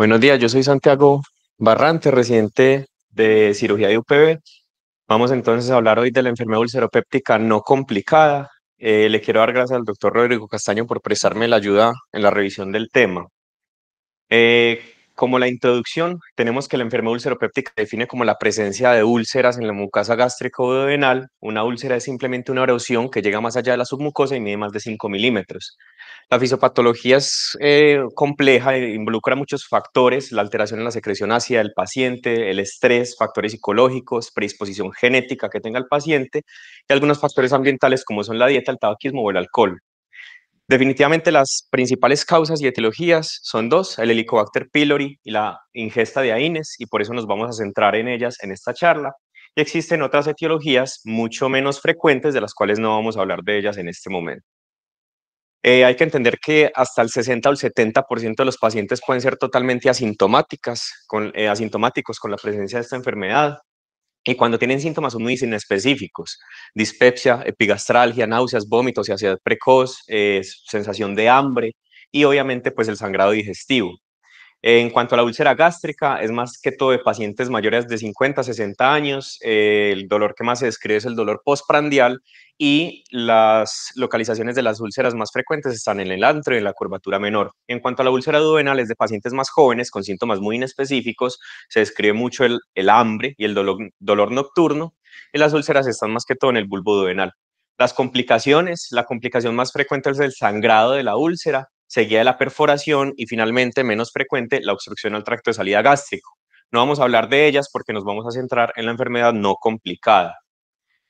Buenos días, yo soy Santiago Barrante, residente de cirugía de UPB. Vamos entonces a hablar hoy de la enfermedad ulceropéptica no complicada. Eh, le quiero dar gracias al doctor Rodrigo Castaño por prestarme la ayuda en la revisión del tema. Eh, como la introducción, tenemos que la enfermedad ulceropéptica define como la presencia de úlceras en la mucosa gástrico o venal. Una úlcera es simplemente una erosión que llega más allá de la submucosa y mide más de 5 milímetros. La fisiopatología es eh, compleja e involucra muchos factores, la alteración en la secreción ácida del paciente, el estrés, factores psicológicos, predisposición genética que tenga el paciente y algunos factores ambientales como son la dieta, el tabaquismo o el alcohol. Definitivamente las principales causas y etiologías son dos, el Helicobacter pylori y la ingesta de AINES y por eso nos vamos a centrar en ellas en esta charla. Y existen otras etiologías mucho menos frecuentes de las cuales no vamos a hablar de ellas en este momento. Eh, hay que entender que hasta el 60 o el 70% de los pacientes pueden ser totalmente asintomáticas, eh, asintomáticos con la presencia de esta enfermedad. Y cuando tienen síntomas son muy específicos, dispepsia, epigastralgia, náuseas, vómitos y ansiedad precoz, eh, sensación de hambre y obviamente pues el sangrado digestivo. En cuanto a la úlcera gástrica, es más que todo de pacientes mayores de 50 60 años. Eh, el dolor que más se describe es el dolor postprandial y las localizaciones de las úlceras más frecuentes están en el antro y en la curvatura menor. En cuanto a la úlcera duodenal, es de pacientes más jóvenes con síntomas muy inespecíficos. Se describe mucho el, hambre y el dolor, nocturno. Y las úlceras están más que todo en el bulbo duodenal. Las complicaciones, la complicación más frecuente es el sangrado de la úlcera, seguida la perforación y finalmente, menos frecuente, la obstrucción al tracto de salida gástrico. No vamos a hablar de ellas porque nos vamos a centrar en la enfermedad no complicada.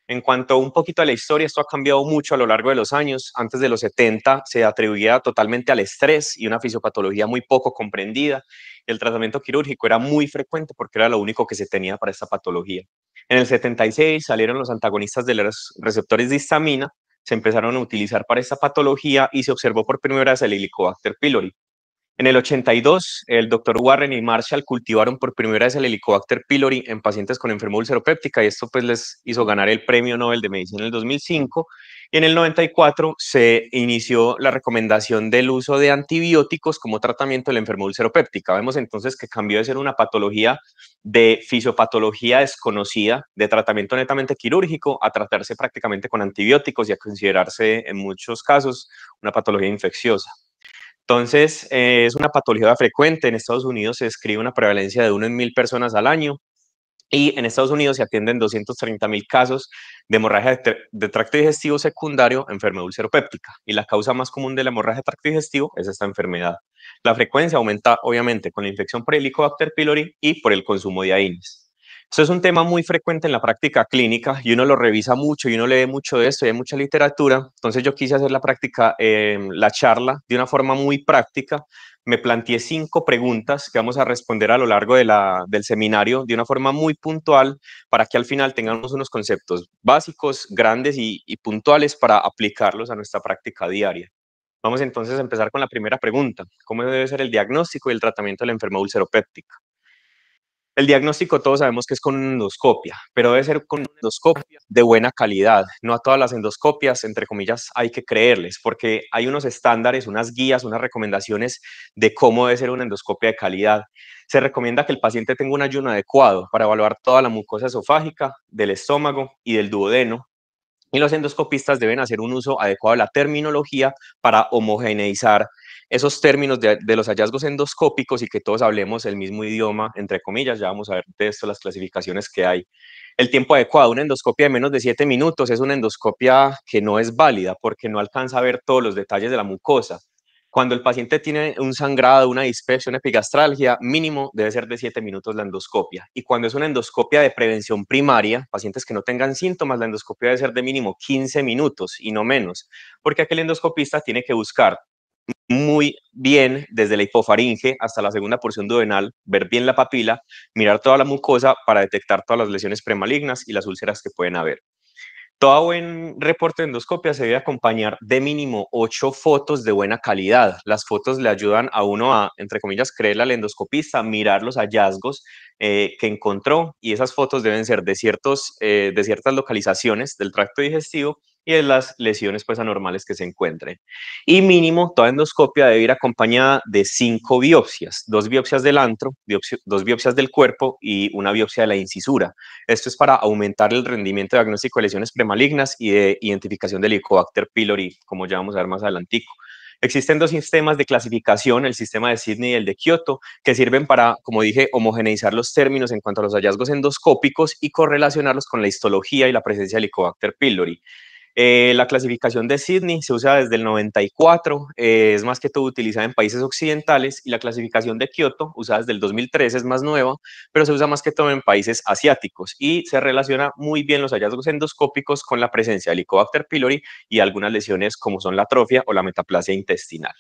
En cuanto un poquito a la historia, esto ha cambiado mucho a lo largo de los años. Antes de los 70 se atribuía totalmente al estrés y una fisiopatología muy poco comprendida. El tratamiento quirúrgico era muy frecuente porque era lo único que se tenía para esta patología. En el 76 salieron los antagonistas de los receptores de histamina, se empezaron a utilizar para esta patología y se observó por primera vez el Helicobacter pylori. En el 82, el doctor Warren y Marshall cultivaron por primera vez el Helicobacter pylori en pacientes con enfermedad ulceropéptica y esto pues les hizo ganar el Premio Nobel de Medicina en el 2005. Y en el 94 se inició la recomendación del uso de antibióticos como tratamiento de la enfermedad ulceropéptica. Vemos entonces que cambió de ser una patología de fisiopatología desconocida, de tratamiento netamente quirúrgico, a tratarse prácticamente con antibióticos y a considerarse en muchos casos una patología infecciosa. Entonces, eh, es una patología frecuente. En Estados Unidos se describe una prevalencia de 1 en 1000 personas al año. Y en Estados Unidos se atienden 230 mil casos de hemorragia de, tracto digestivo secundario, enfermedad ulceropéptica. Y la causa más común de la hemorragia de tracto digestivo es esta enfermedad. La frecuencia aumenta, obviamente, con la infección por el Helicobacter pylori y por el consumo de AINES. Eso es un tema muy frecuente en la práctica clínica y uno lo revisa mucho y uno lee mucho de esto y hay mucha literatura. Entonces yo quise hacer la práctica, em, la charla, de una forma muy práctica. Me planteé cinco preguntas que vamos a responder a lo largo de la, del seminario de una forma muy puntual para que al final tengamos unos conceptos básicos, grandes y, y puntuales para aplicarlos a nuestra práctica diaria. Vamos entonces a empezar con la primera pregunta. ¿Cómo debe ser el diagnóstico y el tratamiento de la enfermedad ulceropéptica? El diagnóstico todos sabemos que es con endoscopia, pero debe ser con endoscopia de buena calidad. No a todas las endoscopias, entre comillas, hay que creerles, porque hay unos estándares, unas guías, unas recomendaciones de cómo debe ser una endoscopia de calidad. Se recomienda que el paciente tenga un ayuno adecuado para evaluar toda la mucosa esofágica, del estómago y del duodeno, y los endoscopistas deben hacer un uso adecuado de la terminología para homogeneizar esos términos de, los hallazgos endoscópicos y que todos hablemos el mismo idioma, entre comillas, ya vamos a ver de esto las clasificaciones que hay. El tiempo adecuado, una endoscopia de menos de 7 minutos es una endoscopia que no es válida porque no alcanza a ver todos los detalles de la mucosa. Cuando el paciente tiene un sangrado, una dispepsia, una epigastralgia, mínimo debe ser de 7 minutos la endoscopia. Y cuando es una endoscopia de prevención primaria, pacientes que no tengan síntomas, la endoscopia debe ser de mínimo 15 minutos y no menos, porque aquel endoscopista tiene que buscar muy bien desde la hipofaringe hasta la segunda porción duodenal, ver bien la papila, mirar toda la mucosa para detectar todas las lesiones premalignas y las úlceras que pueden haber. Todo buen reporte de endoscopia se debe acompañar de mínimo ocho fotos de buena calidad. Las fotos le ayudan a uno a, entre comillas, creerle al endoscopista, mirar los hallazgos eh, que encontró y esas fotos deben ser de, ciertos, eh, de ciertas localizaciones del tracto digestivo y de las lesiones pues anormales que se encuentren. Y mínimo, toda endoscopia debe ir acompañada de cinco biopsias, dos biopsias del antro, dos biopsias del cuerpo y una biopsia de la incisura. Esto es para aumentar el rendimiento diagnóstico de lesiones premalignas y de identificación del Helicobacter pylori, como ya vamos a ver más adelante. Existen dos sistemas de clasificación, el sistema de Sydney y el de Kioto, que sirven para, como dije, homogeneizar los términos en cuanto a los hallazgos endoscópicos y correlacionarlos con la histología y la presencia del Helicobacter pylori. Eh, la clasificación de Sydney se usa desde el 94, eh, es más que todo utilizada en países occidentales y la clasificación de Kioto, usada desde el 2003, es más nueva, pero se usa más que todo en países asiáticos y se relaciona muy bien los hallazgos endoscópicos con la presencia de Helicobacter pylori y algunas lesiones como son la atrofia o la metaplasia intestinal.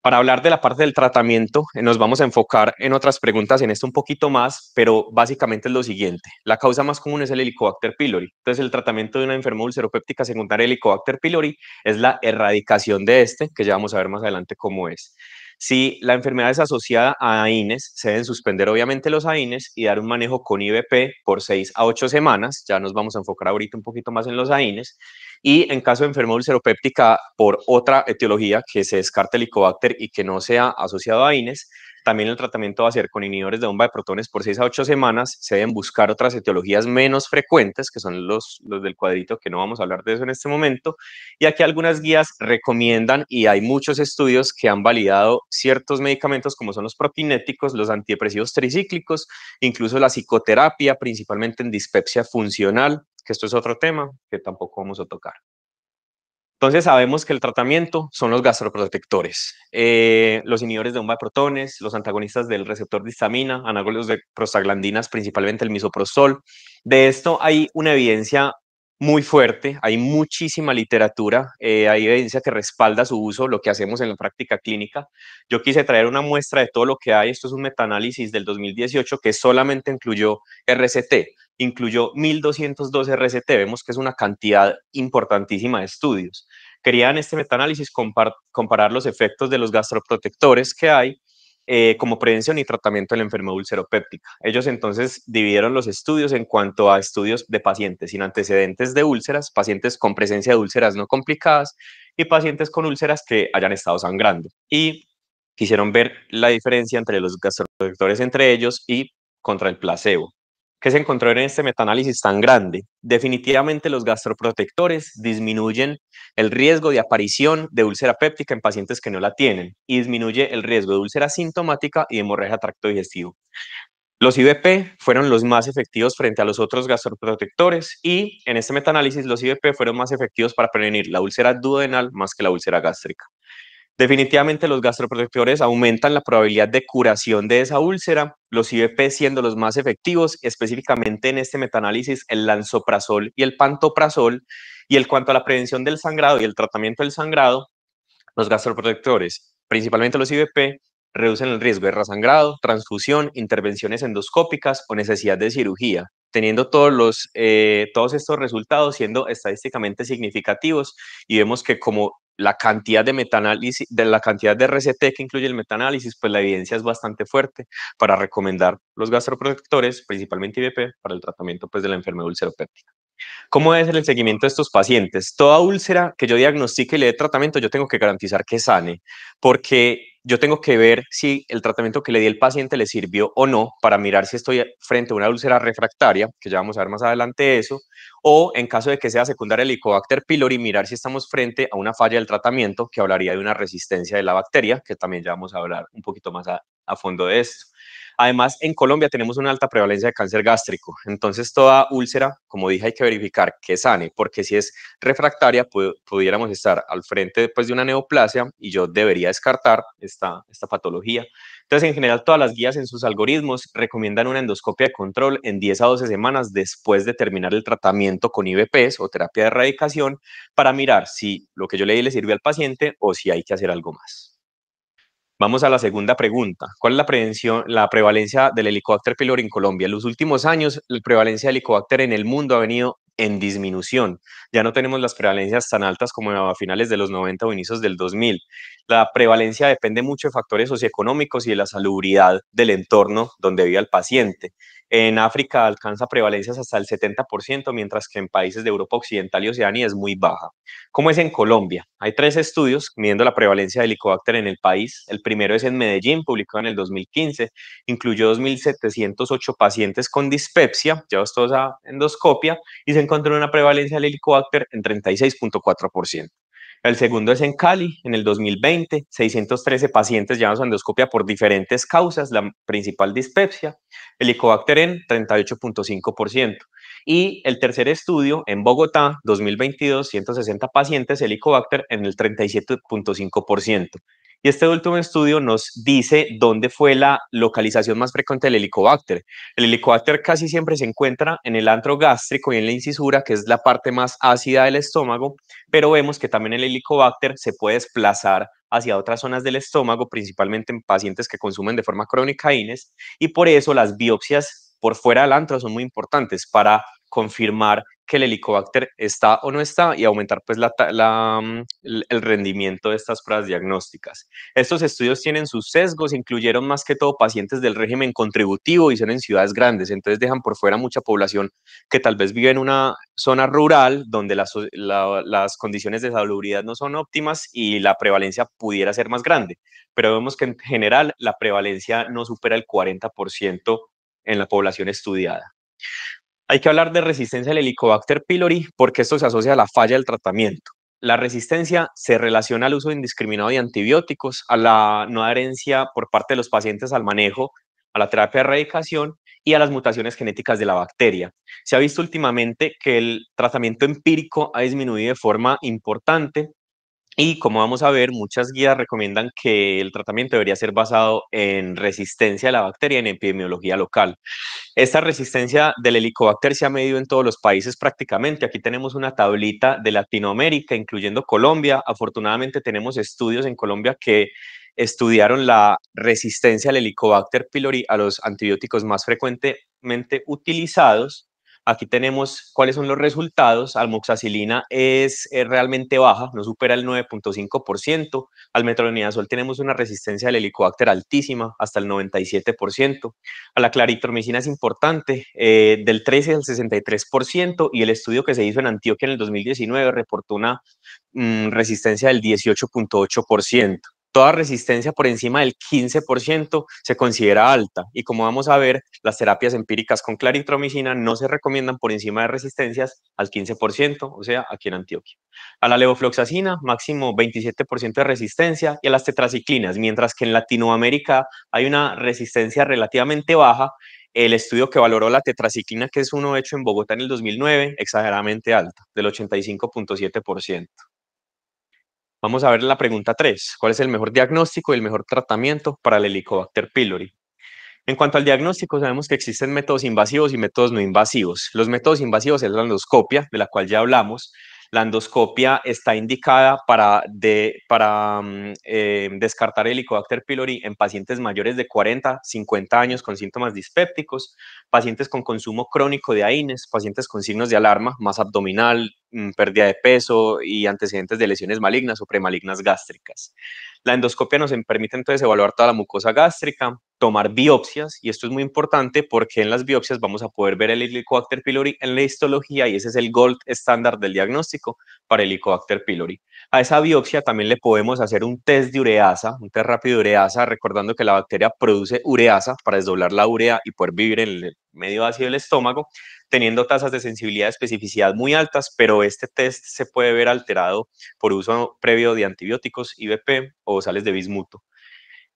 Para hablar de la parte del tratamiento, eh, nos vamos a enfocar en otras preguntas en esto un poquito más, pero básicamente es lo siguiente. La causa más común es el Helicobacter pylori. Entonces, el tratamiento de una enfermedad ulceropéptica secundaria el Helicobacter pylori es la erradicación de este, que ya vamos a ver más adelante cómo es. Si la enfermedad es asociada a AINES, se deben suspender obviamente los AINES y dar un manejo con IBP por 6 a 8 semanas. Ya nos vamos a enfocar ahorita un poquito más en los AINES y en caso de enfermedad ulceropéptica por otra etiología que se descarte el Helicobacter y que no sea asociado a INES, también el tratamiento va a ser con inhibidores de bomba de protones por 6 a 8 semanas. Se deben buscar otras etiologías menos frecuentes, que son los, los del cuadrito, que no vamos a hablar de eso en este momento. Y aquí algunas guías recomiendan, y hay muchos estudios que han validado ciertos medicamentos, como son los propinéticos, los antidepresivos tricíclicos, incluso la psicoterapia, principalmente en dispepsia funcional, que esto es otro tema que tampoco vamos a tocar. Entonces sabemos que el tratamiento son los gastroprotectores, eh, los inhibidores de bomba de protones, los antagonistas del receptor de histamina, análogos de prostaglandinas, principalmente el misoprostol. De esto hay una evidencia muy fuerte, hay muchísima literatura, eh, hay evidencia que respalda su uso, lo que hacemos en la práctica clínica. Yo quise traer una muestra de todo lo que hay, esto es un metaanálisis del 2018 que solamente incluyó RCT, incluyó 1.202 RCT, vemos que es una cantidad importantísima de estudios. Quería en este metaanálisis comparar los efectos de los gastroprotectores que hay eh, como prevención y tratamiento de la enfermedad ulceropéptica. Ellos entonces dividieron los estudios en cuanto a estudios de pacientes sin antecedentes de úlceras, pacientes con presencia de úlceras no complicadas y pacientes con úlceras que hayan estado sangrando. Y quisieron ver la diferencia entre los gastroprotectores entre ellos y contra el placebo que se encontró en este metaanálisis tan grande? Definitivamente los gastroprotectores disminuyen el riesgo de aparición de úlcera péptica en pacientes que no la tienen y disminuye el riesgo de úlcera sintomática y de hemorragia tracto digestivo. Los IVP fueron los más efectivos frente a los otros gastroprotectores y en este metaanálisis los IBP fueron más efectivos para prevenir la úlcera duodenal más que la úlcera gástrica. Definitivamente los gastroprotectores aumentan la probabilidad de curación de esa úlcera, los IVP siendo los más efectivos, específicamente en este metanálisis, el lanzoprasol y el pantoprazol, y en cuanto a la prevención del sangrado y el tratamiento del sangrado, los gastroprotectores, principalmente los IVP, reducen el riesgo de rasangrado, transfusión, intervenciones endoscópicas o necesidad de cirugía, teniendo todos, los, eh, todos estos resultados siendo estadísticamente significativos y vemos que como la cantidad de metanálisis, de la cantidad de RCT que incluye el metanálisis, pues la evidencia es bastante fuerte para recomendar los gastroprotectores, principalmente IBP, para el tratamiento pues, de la enfermedad ulceropéptica. ¿Cómo es el seguimiento de estos pacientes? Toda úlcera que yo diagnostique y le dé tratamiento, yo tengo que garantizar que sane, porque yo tengo que ver si el tratamiento que le di al paciente le sirvió o no para mirar si estoy frente a una úlcera refractaria, que ya vamos a ver más adelante eso, o en caso de que sea secundaria el Helicobacter pylori, mirar si estamos frente a una falla del tratamiento, que hablaría de una resistencia de la bacteria, que también ya vamos a hablar un poquito más a fondo de esto. Además, en Colombia tenemos una alta prevalencia de cáncer gástrico, entonces toda úlcera, como dije, hay que verificar que sane, porque si es refractaria, pudiéramos estar al frente después pues, de una neoplasia y yo debería descartar esta, esta patología. Entonces, en general, todas las guías en sus algoritmos recomiendan una endoscopia de control en 10 a 12 semanas después de terminar el tratamiento con IBPs o terapia de erradicación para mirar si lo que yo leí le sirve al paciente o si hay que hacer algo más. Vamos a la segunda pregunta. ¿Cuál es la, prevención, la prevalencia del Helicobacter pylori en Colombia? En los últimos años, la prevalencia del Helicobacter en el mundo ha venido en disminución. Ya no tenemos las prevalencias tan altas como a finales de los 90 o inicios del 2000. La prevalencia depende mucho de factores socioeconómicos y de la salubridad del entorno donde vive el paciente. En África alcanza prevalencias hasta el 70%, mientras que en países de Europa Occidental y Oceanía es muy baja. ¿Cómo es en Colombia? Hay tres estudios midiendo la prevalencia de Helicobacter en el país. El primero es en Medellín, publicado en el 2015, incluyó 2.708 pacientes con dispepsia, llevados todos a endoscopia, y se encontró una prevalencia del Helicobacter en 36.4%. El segundo es en Cali, en el 2020, 613 pacientes llevados a endoscopia por diferentes causas, la principal dispepsia, helicobacter en 38.5%. Y el tercer estudio en Bogotá, 2022, 160 pacientes, helicobacter en el 37.5%. Y este último estudio nos dice dónde fue la localización más frecuente del helicobacter. El helicobacter casi siempre se encuentra en el antro gástrico y en la incisura, que es la parte más ácida del estómago, pero vemos que también el helicobacter se puede desplazar hacia otras zonas del estómago, principalmente en pacientes que consumen de forma crónica INES, y por eso las biopsias por fuera del antro son muy importantes para confirmar que el helicobacter está o no está y aumentar pues mm, el rendimiento de estas pruebas diagnósticas. Estos estudios tienen sus sesgos, incluyeron más que todo pacientes del régimen contributivo y son en ciudades grandes, entonces dejan por fuera mucha población que tal vez vive en una zona rural donde las, las condiciones de salubridad no son óptimas y la prevalencia pudiera ser más grande, pero vemos que en general la prevalencia no supera el 40% en la población estudiada. Hay que hablar de resistencia al Helicobacter pylori porque esto se asocia a la falla del tratamiento. La resistencia se relaciona al uso indiscriminado de antibióticos, a la no adherencia por parte de los pacientes al manejo, a la terapia de erradicación y a las mutaciones genéticas de la bacteria. Se ha visto últimamente que el tratamiento empírico ha disminuido de forma importante y como vamos a ver, muchas guías recomiendan que el tratamiento debería ser basado en resistencia a la bacteria en epidemiología local. Esta resistencia del helicobacter se ha medido en todos los países prácticamente. Aquí tenemos una tablita de Latinoamérica, incluyendo Colombia. Afortunadamente tenemos estudios en Colombia que estudiaron la resistencia al helicobacter pylori a los antibióticos más frecuentemente utilizados Aquí tenemos cuáles son los resultados. Almoxacilina es, eh, realmente baja, no supera el 9.5%. Al metronidazol tenemos una resistencia al helicobacter altísima, hasta el 97%. A la claritromicina es importante, eh, del 13 al 63%. Y el estudio que se hizo en Antioquia en el 2019 reportó una mm, resistencia del 18.8%. Toda resistencia por encima del 15% se considera alta y como vamos a ver, las terapias empíricas con claritromicina no se recomiendan por encima de resistencias al 15%, o sea, aquí en Antioquia. A la levofloxacina, máximo 27% de resistencia y a las tetraciclinas, mientras que en Latinoamérica hay una resistencia relativamente baja, el estudio que valoró la tetraciclina, que es uno hecho en Bogotá en el 2009, exageradamente alta, del 85.7%. Vamos a ver la pregunta 3. ¿Cuál es el mejor diagnóstico y el mejor tratamiento para el Helicobacter pylori? En cuanto al diagnóstico, sabemos que existen métodos invasivos y métodos no invasivos. Los métodos invasivos es la endoscopia, de la cual ya hablamos, la endoscopia está indicada para, mm, eh, descartar el Helicobacter pylori en pacientes mayores de 40, 50 años con síntomas dispépticos, pacientes con consumo crónico de AINES, pacientes con signos de alarma, más abdominal, mm, pérdida de peso y antecedentes de lesiones malignas o premalignas gástricas. La endoscopia nos permite entonces evaluar toda la mucosa gástrica, tomar biopsias, y esto es muy importante porque en las biopsias vamos a poder ver el Helicobacter pylori en la histología y ese es el gold estándar del diagnóstico para el Helicobacter pylori. A esa biopsia también le podemos hacer un test de ureasa, un test rápido de ureasa, recordando que la bacteria produce ureasa para desdoblar la urea y poder vivir en el medio ácido del estómago, teniendo tasas de sensibilidad y especificidad muy altas, pero este test se puede ver alterado por uso previo de antibióticos, IBP o sales de bismuto.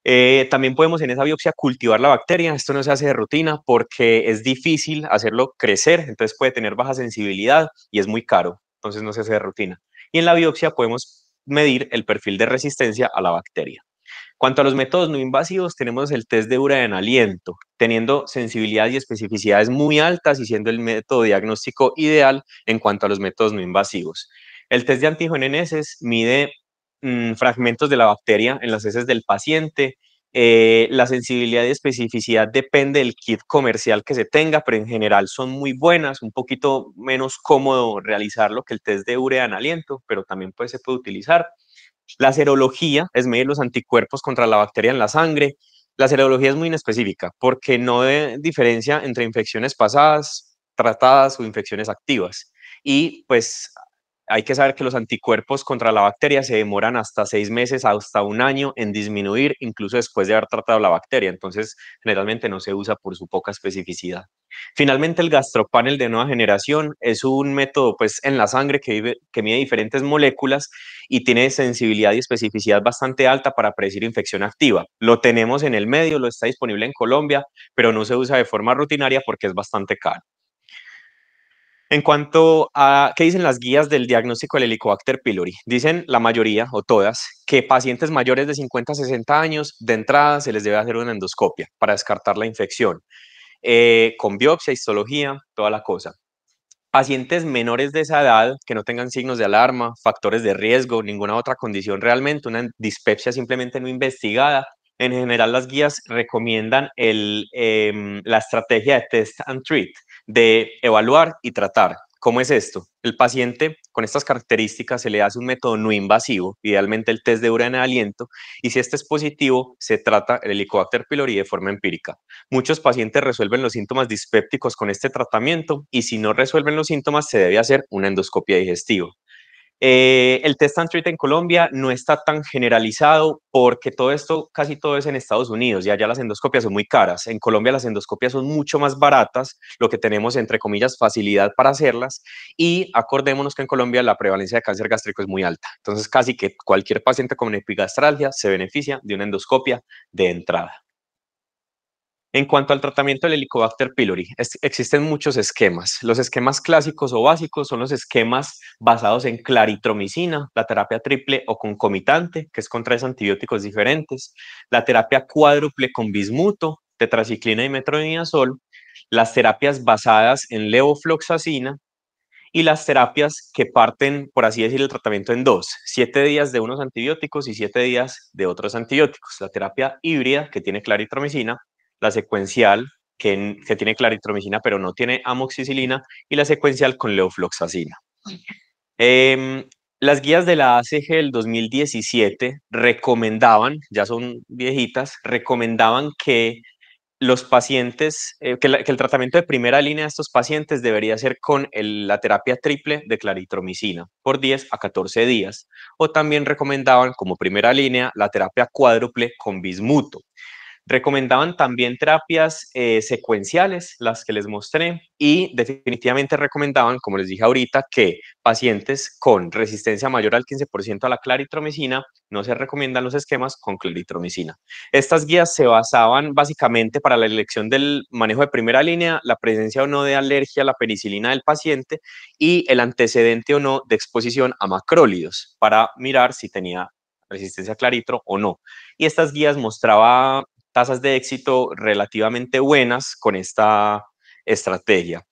Eh, también podemos en esa biopsia cultivar la bacteria. Esto no se hace de rutina porque es difícil hacerlo crecer, entonces puede tener baja sensibilidad y es muy caro, entonces no se hace de rutina. Y en la biopsia podemos medir el perfil de resistencia a la bacteria. Cuanto a los métodos no invasivos, tenemos el test de urea en aliento, teniendo sensibilidad y especificidades muy altas y siendo el método diagnóstico ideal en cuanto a los métodos no invasivos. El test de antijoneneses mide Mm, fragmentos de la bacteria en las heces del paciente. Eh, la sensibilidad y especificidad depende del kit comercial que se tenga, pero en general son muy buenas, un poquito menos cómodo realizarlo que el test de urea en aliento, pero también pues, se puede utilizar. La serología es medir los anticuerpos contra la bacteria en la sangre. La serología es muy inespecífica porque no diferencia entre infecciones pasadas, tratadas o infecciones activas. Y pues hay que saber que los anticuerpos contra la bacteria se demoran hasta seis meses, hasta un año en disminuir, incluso después de haber tratado la bacteria. Entonces, generalmente no se usa por su poca especificidad. Finalmente, el gastropanel de nueva generación es un método pues, en la sangre que, que mide diferentes moléculas y tiene sensibilidad y especificidad bastante alta para predecir infección activa. Lo tenemos en el medio, lo está disponible en Colombia, pero no se usa de forma rutinaria porque es bastante caro. En cuanto a qué dicen las guías del diagnóstico del Helicobacter pylori, dicen la mayoría o todas que pacientes mayores de 50 a 60 años de entrada se les debe hacer una endoscopia para descartar la infección, eh, con biopsia, histología, toda la cosa. Pacientes menores de esa edad que no tengan signos de alarma, factores de riesgo, ninguna otra condición realmente, una dispepsia simplemente no investigada, en general las guías recomiendan em, la estrategia de test and treat, de evaluar y tratar. ¿Cómo es esto? El paciente con estas características se le hace un método no invasivo, idealmente el test de urina de aliento, y si este es positivo, se trata el Helicobacter pylori de forma empírica. Muchos pacientes resuelven los síntomas dispépticos con este tratamiento y si no resuelven los síntomas, se debe hacer una endoscopia digestiva. Eh, el test and treat en Colombia no está tan generalizado porque todo esto, casi todo es en Estados Unidos y allá las endoscopias son muy caras. En Colombia las endoscopias son mucho más baratas, lo que tenemos entre comillas facilidad para hacerlas y acordémonos que en Colombia la prevalencia de cáncer gástrico es muy alta. Entonces casi que cualquier paciente con epigastralgia se beneficia de una endoscopia de entrada. En cuanto al tratamiento del Helicobacter pylori, existen muchos esquemas. Los esquemas clásicos o básicos son los esquemas basados en claritromicina, la terapia triple o concomitante, que es con tres antibióticos diferentes, la terapia cuádruple con bismuto, tetraciclina y metronidazol, las terapias basadas en levofloxacina y las terapias que parten, por así decir, el tratamiento en dos, siete días de unos antibióticos y siete días de otros antibióticos, la terapia híbrida que tiene claritromicina la secuencial que, tiene claritromicina pero no tiene amoxicilina y la secuencial con leofloxacina. Em, las guías de la ACG del 2017 recomendaban, ya son viejitas, recomendaban que los pacientes, eh, que, el tratamiento de primera línea de estos pacientes debería ser con la terapia triple de claritromicina por 10 a 14 días, o también recomendaban como primera línea la terapia cuádruple con bismuto. Recomendaban también terapias eh, secuenciales, las que les mostré, y definitivamente recomendaban, como les dije ahorita, que pacientes con resistencia mayor al 15% a la claritromicina no se recomiendan los esquemas con claritromicina. Estas guías se basaban básicamente para la elección del manejo de primera línea, la presencia o no de alergia a la penicilina del paciente y el antecedente o no de exposición a macrólidos para mirar si tenía resistencia a claritro o no. Y estas guías mostraba tasas de éxito relativamente buenas con esta estrategia.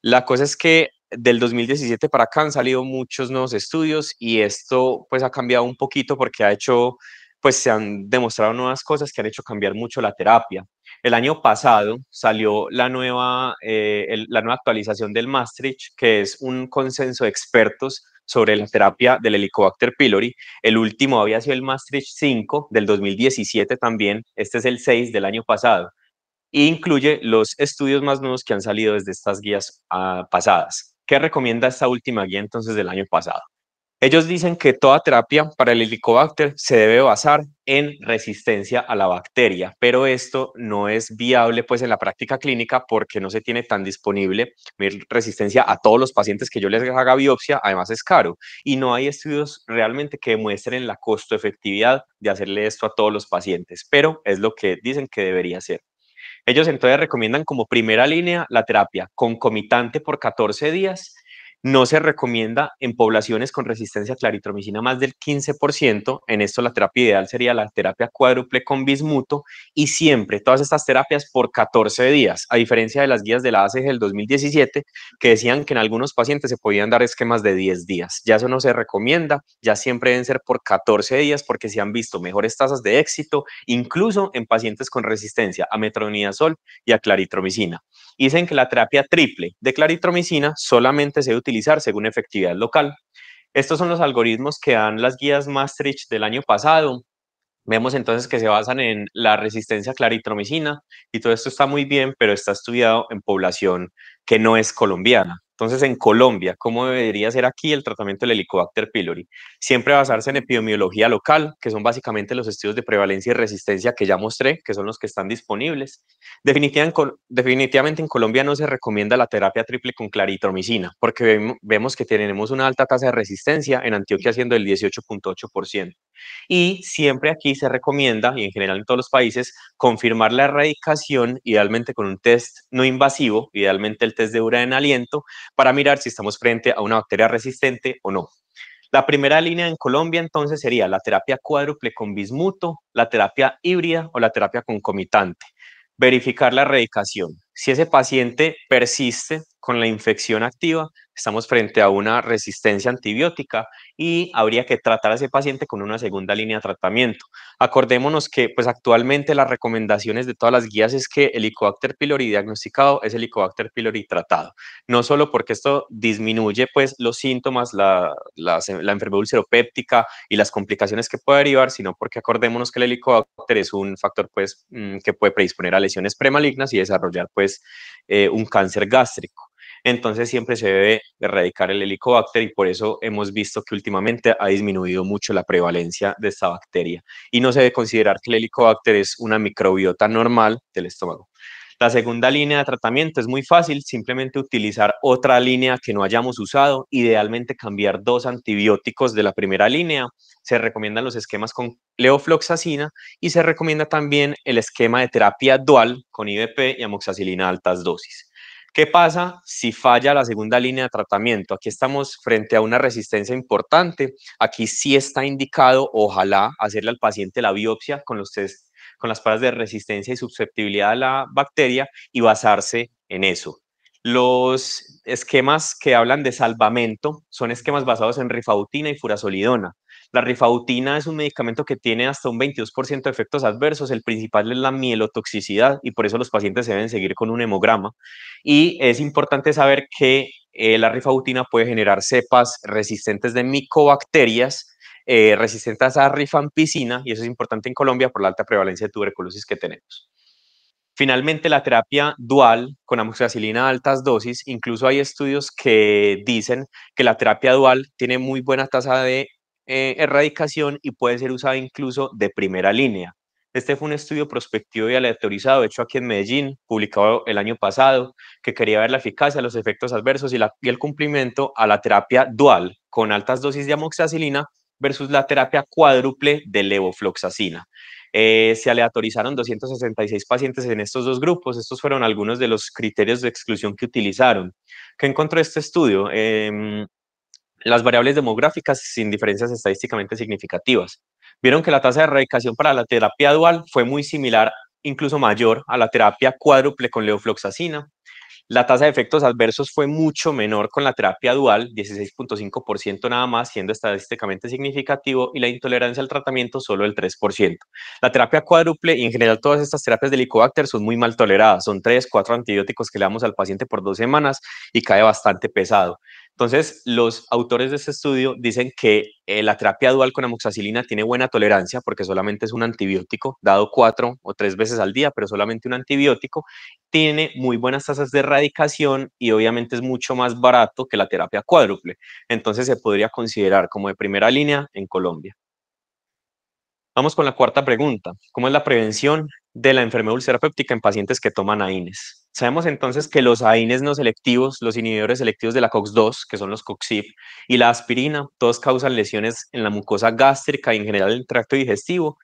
La cosa es que del 2017 para acá han salido muchos nuevos estudios y esto pues ha cambiado un poquito porque ha hecho, pues se han demostrado nuevas cosas que han hecho cambiar mucho la terapia. El año pasado salió la nueva, eh, la nueva actualización del Maastricht, que es un consenso de expertos sobre la terapia del Helicobacter pylori. El último había sido el Maastricht 5 del 2017 también. Este es el 6 del año pasado. E incluye los estudios más nuevos que han salido desde estas guías ah, pasadas. ¿Qué recomienda esta última guía entonces del año pasado? Ellos dicen que toda terapia para el helicobacter se debe basar en resistencia a la bacteria, pero esto no es viable pues en la práctica clínica porque no se tiene tan disponible resistencia a todos los pacientes que yo les haga biopsia, además es caro y no hay estudios realmente que demuestren la costo efectividad de hacerle esto a todos los pacientes, pero es lo que dicen que debería ser. Ellos entonces recomiendan como primera línea la terapia concomitante por 14 días no se recomienda en poblaciones con resistencia a claritromicina más del 15%. En esto la terapia ideal sería la terapia cuádruple con bismuto y siempre todas estas terapias por 14 días, a diferencia de las guías de la ACG del 2017 que decían que en algunos pacientes se podían dar esquemas de 10 días. Ya eso no se recomienda, ya siempre deben ser por 14 días porque se han visto mejores tasas de éxito, incluso en pacientes con resistencia a metronidazol y a claritromicina. Dicen que la terapia triple de claritromicina solamente se utiliza según efectividad local. Estos son los algoritmos que dan las guías Maastricht del año pasado. Vemos entonces que se basan en la resistencia a claritromicina y todo esto está muy bien, pero está estudiado en población que no es colombiana. Entonces, en Colombia, ¿cómo debería ser aquí el tratamiento del Helicobacter pylori? Siempre basarse en epidemiología local, que son básicamente los estudios de prevalencia y resistencia que ya mostré, que son los que están disponibles. Definitivamente en Colombia no se recomienda la terapia triple con claritromicina, porque vemos que tenemos una alta tasa de resistencia, en Antioquia siendo del 18.8%. Y siempre aquí se recomienda, y en general en todos los países, confirmar la erradicación, idealmente con un test no invasivo, idealmente el test de urea en aliento, para mirar si estamos frente a una bacteria resistente o no. La primera línea en Colombia entonces sería la terapia cuádruple con bismuto, la terapia híbrida o la terapia concomitante. Verificar la erradicación. Si ese paciente persiste con la infección activa, estamos frente a una resistencia antibiótica y habría que tratar a ese paciente con una segunda línea de tratamiento. Acordémonos que pues actualmente las recomendaciones de todas las guías es que el Helicobacter pylori diagnosticado es el Helicobacter pylori tratado, no solo porque esto disminuye pues los síntomas, la, la, enfermedad ulceropéptica y las complicaciones que puede derivar, sino porque acordémonos que el Helicobacter es un factor pues mm, que puede predisponer a lesiones premalignas y desarrollar pues eh, un cáncer gástrico entonces siempre se debe erradicar el helicobacter y por eso hemos visto que últimamente ha disminuido mucho la prevalencia de esta bacteria y no se debe considerar que el helicobacter es una microbiota normal del estómago. La segunda línea de tratamiento es muy fácil, simplemente utilizar otra línea que no hayamos usado, idealmente cambiar dos antibióticos de la primera línea. Se recomiendan los esquemas con leofloxacina y se recomienda también el esquema de terapia dual con IVP y amoxicilina a altas dosis. ¿Qué pasa si falla la segunda línea de tratamiento? Aquí estamos frente a una resistencia importante. Aquí sí está indicado, ojalá, hacerle al paciente la biopsia con los test, con las pruebas de resistencia y susceptibilidad a la bacteria y basarse en eso. Los esquemas que hablan de salvamento son esquemas basados en rifautina y furasolidona. La rifautina es un medicamento que tiene hasta un 22% de efectos adversos. El principal es la mielotoxicidad y por eso los pacientes se deben seguir con un hemograma. Y es importante saber que eh, la rifautina puede generar cepas resistentes de micobacterias, eh, resistentes a rifampicina, y eso es importante en Colombia por la alta prevalencia de tuberculosis que tenemos. Finalmente, la terapia dual con amoxicilina a altas dosis, incluso hay estudios que dicen que la terapia dual tiene muy buena tasa de eh, erradicación y puede ser usada incluso de primera línea. Este fue un estudio prospectivo y aleatorizado hecho aquí en Medellín, publicado el año pasado, que quería ver la eficacia, los efectos adversos y, el cumplimiento a la terapia dual con altas dosis de amoxicilina versus la terapia cuádruple de levofloxacina. Eh, se aleatorizaron 266 pacientes en estos dos grupos. Estos fueron algunos de los criterios de exclusión que utilizaron. ¿Qué encontró este estudio? Em, las variables demográficas sin diferencias estadísticamente significativas. Vieron que la tasa de erradicación para la terapia dual fue muy similar, incluso mayor, a la terapia cuádruple con leofloxacina. La tasa de efectos adversos fue mucho menor con la terapia dual, 16.5% nada más, siendo estadísticamente significativo, y la intolerancia al tratamiento solo el 3%. La terapia cuádruple y en general todas estas terapias de Licobacter son muy mal toleradas, son 3, 4 antibióticos que le damos al paciente por dos semanas y cae bastante pesado. Entonces, los autores de este estudio dicen que eh, la terapia dual con amoxicilina tiene buena tolerancia porque solamente es un antibiótico, dado cuatro o tres veces al día, pero solamente un antibiótico, tiene muy buenas tasas de erradicación y obviamente es mucho más barato que la terapia cuádruple. Entonces, se podría considerar como de primera línea en Colombia. Vamos con la cuarta pregunta. ¿Cómo es la prevención de la enfermedad ulcerapéptica en pacientes que toman AINES? Sabemos entonces que los AINES no selectivos, los inhibidores selectivos de la COX-2, que son los COXIP, y la aspirina, todos causan lesiones en la mucosa gástrica y en general en el tracto digestivo,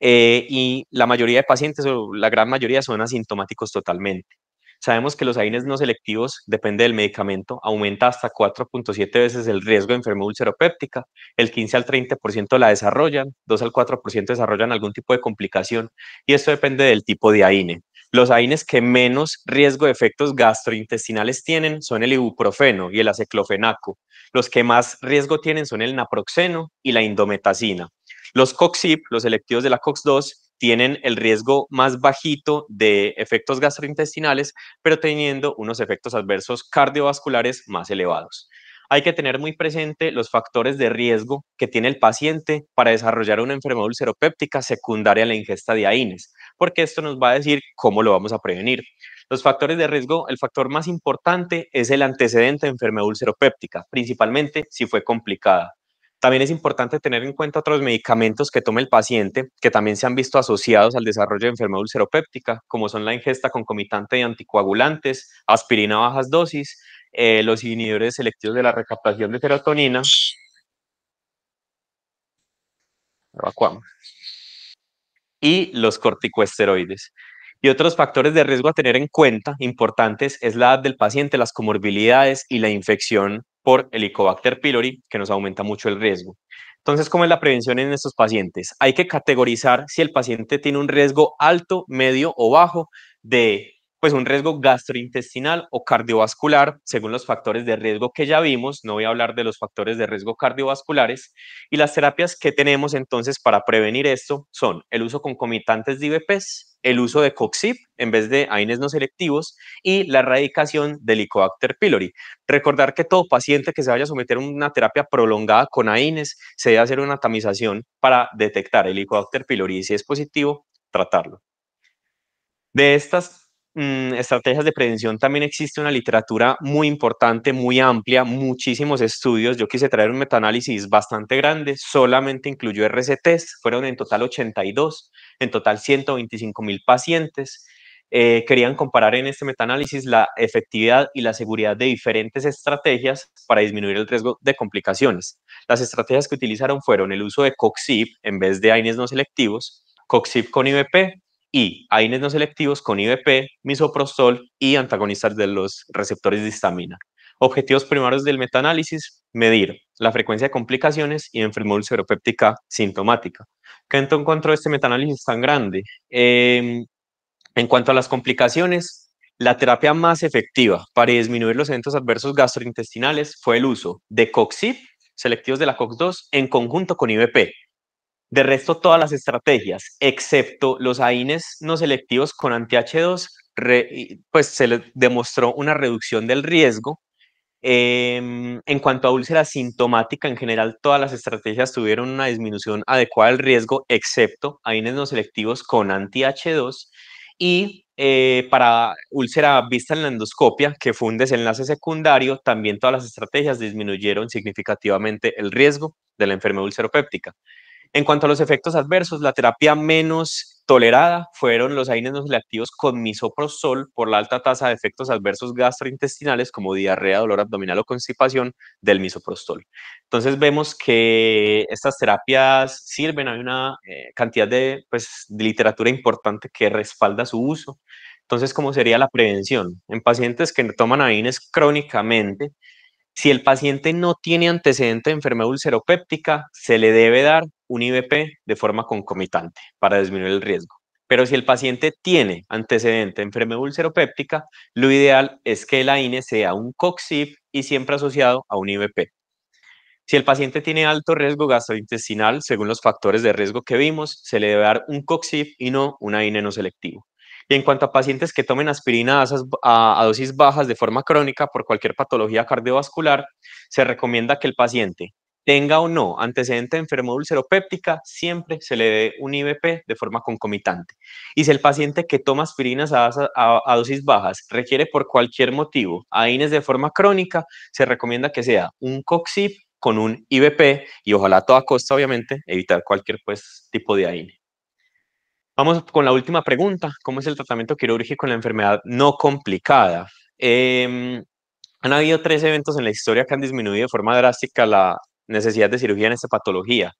eh, y la mayoría de pacientes o la gran mayoría son asintomáticos totalmente. Sabemos que los AINES no selectivos, depende del medicamento, aumenta hasta 4.7 veces el riesgo de enfermedad ulceropéptica, el 15 al 30% la desarrollan, 2 al 4% desarrollan algún tipo de complicación y esto depende del tipo de AINE. Los AINES que menos riesgo de efectos gastrointestinales tienen son el ibuprofeno y el aceclofenaco. Los que más riesgo tienen son el naproxeno y la indometacina. Los COXIP, los selectivos de la COX-2, tienen el riesgo más bajito de efectos gastrointestinales, pero teniendo unos efectos adversos cardiovasculares más elevados. Hay que tener muy presente los factores de riesgo que tiene el paciente para desarrollar una enfermedad ulceropéptica secundaria a la ingesta de AINES, porque esto nos va a decir cómo lo vamos a prevenir. Los factores de riesgo, el factor más importante es el antecedente de enfermedad ulceropéptica, principalmente si fue complicada. También es importante tener en cuenta otros medicamentos que tome el paciente que también se han visto asociados al desarrollo de enfermedad ulceropéptica, como son la ingesta concomitante de anticoagulantes, aspirina a bajas dosis, eh, los inhibidores selectivos de la recaptación de serotonina. Y los corticoesteroides. Y otros factores de riesgo a tener en cuenta importantes es la edad del paciente, las comorbilidades y la infección por Helicobacter pylori, que nos aumenta mucho el riesgo. Entonces, ¿cómo es la prevención en estos pacientes? Hay que categorizar si el paciente tiene un riesgo alto, medio o bajo de pues un riesgo gastrointestinal o cardiovascular, según los factores de riesgo que ya vimos, no voy a hablar de los factores de riesgo cardiovasculares, y las terapias que tenemos entonces para prevenir esto son el uso concomitantes de IBPs el uso de COXIP en vez de AINES no selectivos y la erradicación del Helicobacter pylori. Recordar que todo paciente que se vaya a someter a una terapia prolongada con AINES se debe hacer una tamización para detectar el Helicobacter pylori y si es positivo, tratarlo. De estas Mm, estrategias de prevención también existe una literatura muy importante, muy amplia, muchísimos estudios. Yo quise traer un metaanálisis bastante grande, solamente incluyó RCTs, fueron en total 82, en total 125 mil pacientes. Eh, querían comparar en este metaanálisis la efectividad y la seguridad de diferentes estrategias para disminuir el riesgo de complicaciones. Las estrategias que utilizaron fueron el uso de COXIP en vez de AINES no selectivos, COXIP con IVP, y AINES no selectivos con IBP, misoprostol y antagonistas de los receptores de histamina. Objetivos primarios del metaanálisis, medir la frecuencia de complicaciones y enfermedad seropéptica sintomática. ¿Qué encontró este metaanálisis tan grande? Em, en cuanto a las complicaciones, la terapia más efectiva para disminuir los eventos adversos gastrointestinales fue el uso de COXIP, selectivos de la COX-2, en conjunto con IBP, de resto, todas las estrategias, excepto los AINES no selectivos con anti-H2, pues se demostró una reducción del riesgo. Em, en cuanto a úlcera sintomática, en general todas las estrategias tuvieron una disminución adecuada del riesgo, excepto AINES no selectivos con anti-H2. Y eh, para úlcera vista en la endoscopia, que fue un desenlace secundario, también todas las estrategias disminuyeron significativamente el riesgo de la enfermedad ulceropéptica. En cuanto a los efectos adversos, la terapia menos tolerada fueron los AINES no selectivos con misoprostol por la alta tasa de efectos adversos gastrointestinales como diarrea, dolor abdominal o constipación del misoprostol. Entonces vemos que estas terapias sirven, hay una eh, cantidad pues, de, literatura importante que respalda su uso. Entonces, ¿cómo sería la prevención? En pacientes que toman AINES crónicamente, si el paciente no tiene antecedente de enfermedad ulceropéptica, se le debe dar un IVP de forma concomitante para disminuir el riesgo. Pero si el paciente tiene antecedente de enfermedad ulceropéptica, lo ideal es que la AINE sea un COXIP y siempre asociado a un IVP. Si el paciente tiene alto riesgo gastrointestinal, según los factores de riesgo que vimos, se le debe dar un COXIP y no una AINE no selectivo. Y en cuanto a pacientes que tomen aspirina a, dosis bajas de forma crónica por cualquier patología cardiovascular, se recomienda que el paciente tenga o no antecedente de enfermedad ulceropéptica, siempre se le dé un IVP de forma concomitante. Y si el paciente que toma aspirinas a, dosis bajas requiere por cualquier motivo AINES de forma crónica, se recomienda que sea un COXIP con un IVP y ojalá a toda costa, obviamente, evitar cualquier pues, tipo de AINE. Vamos con la última pregunta. ¿Cómo es el tratamiento quirúrgico en la enfermedad no complicada? Em, han habido tres eventos en la historia que han disminuido de forma drástica la necesidad de cirugía en esta patología.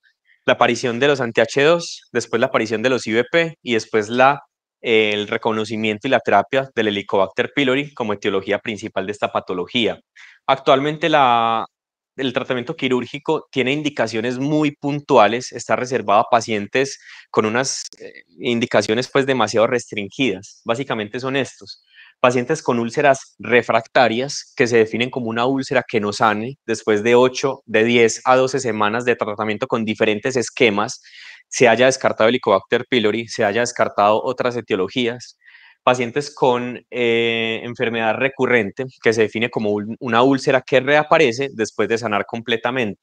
La aparición de los anti-H2, después la aparición de los IVP y después la, el reconocimiento y la terapia del Helicobacter pylori como etiología principal de esta patología. Actualmente la el tratamiento quirúrgico tiene indicaciones muy puntuales, está reservado a pacientes con unas eh, indicaciones pues demasiado restringidas. Básicamente son estos. Pacientes con úlceras refractarias que se definen como una úlcera que no sane después de 8, de 10 a 12 semanas de tratamiento con diferentes esquemas, se haya descartado el Helicobacter pylori, se haya descartado otras etiologías, pacientes con eh, enfermedad recurrente, que se define como una úlcera que reaparece después de sanar completamente.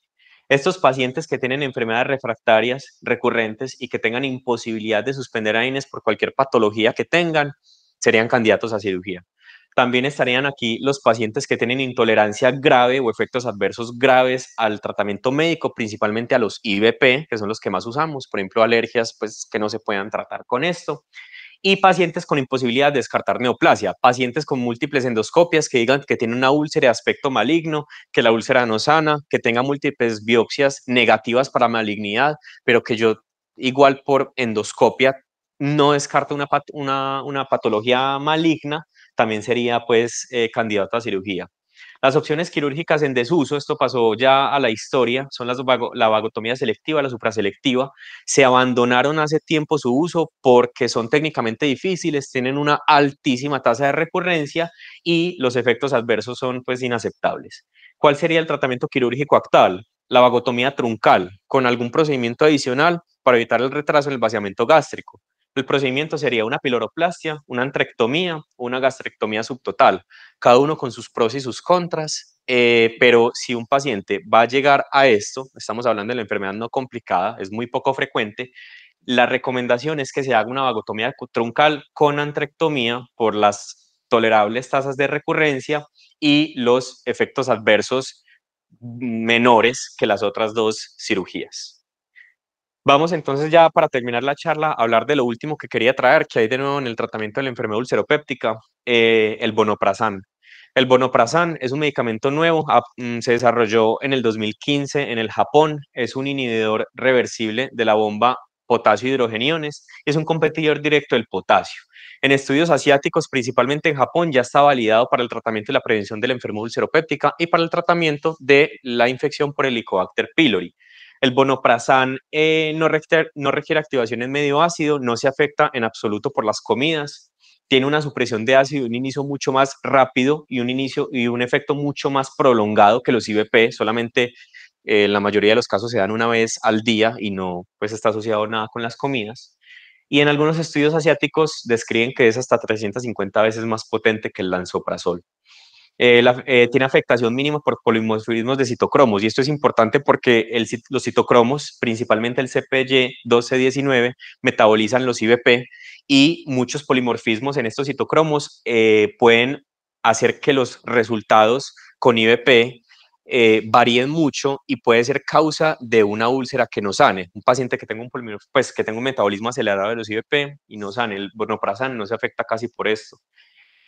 Estos pacientes que tienen enfermedades refractarias recurrentes y que tengan imposibilidad de suspender AINES por cualquier patología que tengan, serían candidatos a cirugía. También estarían aquí los pacientes que tienen intolerancia grave o efectos adversos graves al tratamiento médico, principalmente a los IBP, que son los que más usamos, por ejemplo, alergias pues, que no se puedan tratar con esto y pacientes con imposibilidad de descartar neoplasia, pacientes con múltiples endoscopias que digan que tiene una úlcera de aspecto maligno, que la úlcera no sana, que tenga múltiples biopsias negativas para malignidad, pero que yo igual por endoscopia no descarto una, una, patología maligna, también sería pues eh, candidato a cirugía. Las opciones quirúrgicas en desuso, esto pasó ya a la historia, son la vagotomía selectiva, la supraselectiva, se abandonaron hace tiempo su uso porque son técnicamente difíciles, tienen una altísima tasa de recurrencia y los efectos adversos son pues inaceptables. ¿Cuál sería el tratamiento quirúrgico actual? La vagotomía truncal, con algún procedimiento adicional para evitar el retraso en el vaciamiento gástrico. El procedimiento sería una piloroplastia, una antrectomía, una gastrectomía subtotal, cada uno con sus pros y sus contras, eh, pero si un paciente va a llegar a esto, estamos hablando de la enfermedad no complicada, es muy poco frecuente, la recomendación es que se haga una vagotomía truncal con antrectomía por las tolerables tasas de recurrencia y los efectos adversos menores que las otras dos cirugías. Vamos entonces ya para terminar la charla a hablar de lo último que quería traer, que hay de nuevo en el tratamiento de la enfermedad ulceropéptica, eh, el bonoprazán. El bonoprazán es un medicamento nuevo, mm, se desarrolló en el 2015 en el Japón, es un inhibidor reversible de la bomba potasio hidrogeniones, es un competidor directo del potasio. En estudios asiáticos, principalmente en Japón, ya está validado para el tratamiento y la prevención de la enfermedad ulceropéptica y para el tratamiento de la infección por Helicobacter pylori. El bonoprazán eh, no, requiere, no requiere activación en medio ácido, no se afecta en absoluto por las comidas, tiene una supresión de ácido, un inicio mucho más rápido y un inicio y un efecto mucho más prolongado que los IBP, solamente en eh, la mayoría de los casos se dan una vez al día y no pues está asociado nada con las comidas. Y en algunos estudios asiáticos describen que es hasta 350 veces más potente que el lanzoprazol. Eh, eh, tiene afectación mínima por polimorfismos de citocromos. Y esto es importante porque los citocromos, principalmente el CPY1219, metabolizan los IBP y muchos polimorfismos en estos citocromos eh, pueden hacer que los resultados con IBP varíen mucho y puede ser causa de una úlcera que no sane. Un paciente que tenga un, pues, que un metabolismo acelerado de los IBP y no sane, el bornoprazan no se afecta casi por esto.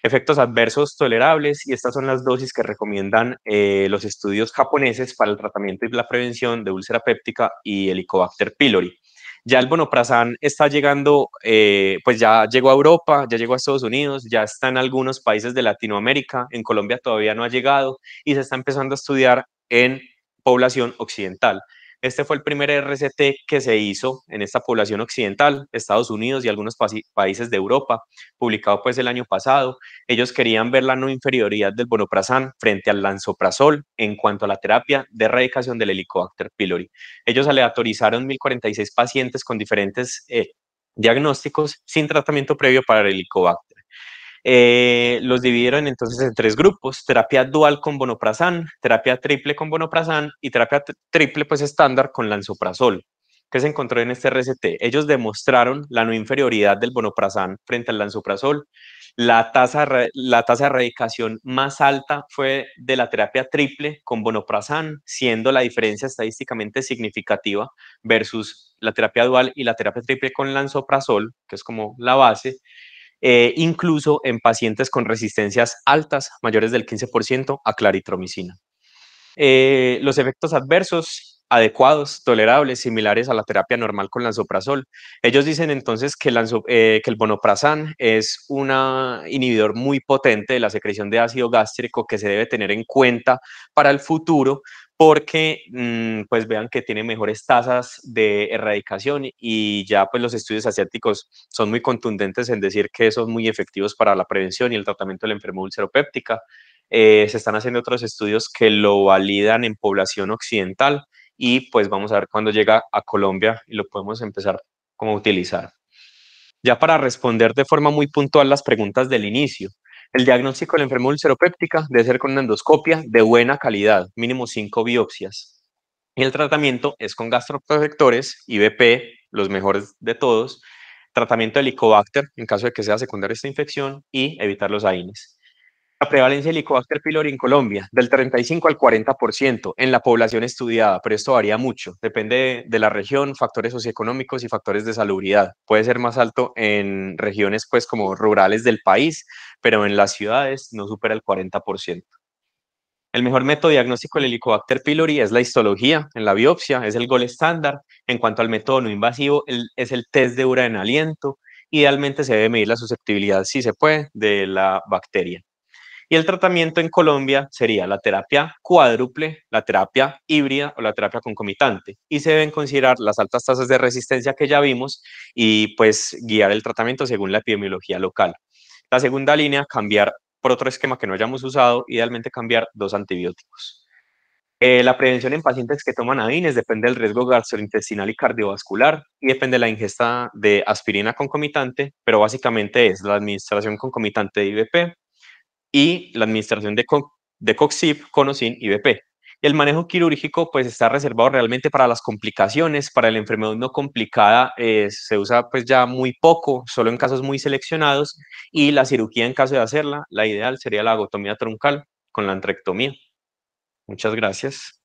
Efectos adversos tolerables y estas son las dosis que recomiendan eh, los estudios japoneses para el tratamiento y la prevención de úlcera péptica y Helicobacter pylori. Ya el bonoprazan está llegando, eh, pues ya llegó a Europa, ya llegó a Estados Unidos, ya está en algunos países de Latinoamérica, en Colombia todavía no ha llegado y se está empezando a estudiar en población occidental. Este fue el primer RCT que se hizo en esta población occidental, Estados Unidos y algunos países de Europa, publicado pues el año pasado. Ellos querían ver la no inferioridad del bonoprazán frente al lansoprazol en cuanto a la terapia de erradicación del Helicobacter pylori. Ellos aleatorizaron 1.046 pacientes con diferentes eh, diagnósticos sin tratamiento previo para el Helicobacter. Eh, los dividieron entonces en tres grupos, terapia dual con bonoprazán, terapia triple con bonoprazán y terapia triple pues estándar con lansoprazol. que se encontró en este RCT? Ellos demostraron la no inferioridad del bonoprazán frente al lansoprazol. La tasa, la tasa de erradicación más alta fue de la terapia triple con bonoprazán, siendo la diferencia estadísticamente significativa versus la terapia dual y la terapia triple con lansoprazol, que es como la base. Eh, incluso en pacientes con resistencias altas, mayores del 15% a claritromicina. Eh, los efectos adversos adecuados, tolerables, similares a la terapia normal con lanzoprazol. Ellos dicen entonces que, eh, que el bonoprazan es un inhibidor muy potente de la secreción de ácido gástrico que se debe tener en cuenta para el futuro porque mm, pues vean que tiene mejores tasas de erradicación y ya pues los estudios asiáticos son muy contundentes en decir que son muy efectivos para la prevención y el tratamiento de la enfermedad ulceropéptica. Eh, se están haciendo otros estudios que lo validan en población occidental y pues vamos a ver cuándo llega a Colombia y lo podemos empezar como a utilizar. Ya para responder de forma muy puntual las preguntas del inicio, el diagnóstico de la enfermedad ulceropéptica debe ser con una endoscopia de buena calidad, mínimo 5 biopsias. el tratamiento es con gastroprotectores, IBP, los mejores de todos, tratamiento de Helicobacter en caso de que sea secundaria esta infección y evitar los AINES la prevalencia de Helicobacter pylori en Colombia, del 35 al 40% en la población estudiada, pero esto varía mucho, depende de la región, factores socioeconómicos y factores de salubridad. Puede ser más alto en regiones pues como rurales del país, pero en las ciudades no supera el 40%. El mejor método diagnóstico del Helicobacter pylori es la histología, en la biopsia, es el gol estándar. En cuanto al método no invasivo, es el test de ura en aliento. Idealmente se debe medir la susceptibilidad, si se puede, de la bacteria. Y el tratamiento en Colombia sería la terapia cuádruple, la terapia híbrida o la terapia concomitante. Y se deben considerar las altas tasas de resistencia que ya vimos y pues guiar el tratamiento según la epidemiología local. La segunda línea, cambiar por otro esquema que no hayamos usado, idealmente cambiar dos antibióticos. Eh, la prevención en pacientes que toman adines depende del riesgo gastrointestinal y cardiovascular y depende de la ingesta de aspirina concomitante, pero básicamente es la administración concomitante de IVP, y la administración de, de COXIP, CONOCIN y BP. El manejo quirúrgico pues está reservado realmente para las complicaciones, para la enfermedad no complicada eh, se usa pues ya muy poco, solo en casos muy seleccionados y la cirugía en caso de hacerla, la ideal sería la agotomía troncal con la antrectomía. Muchas gracias.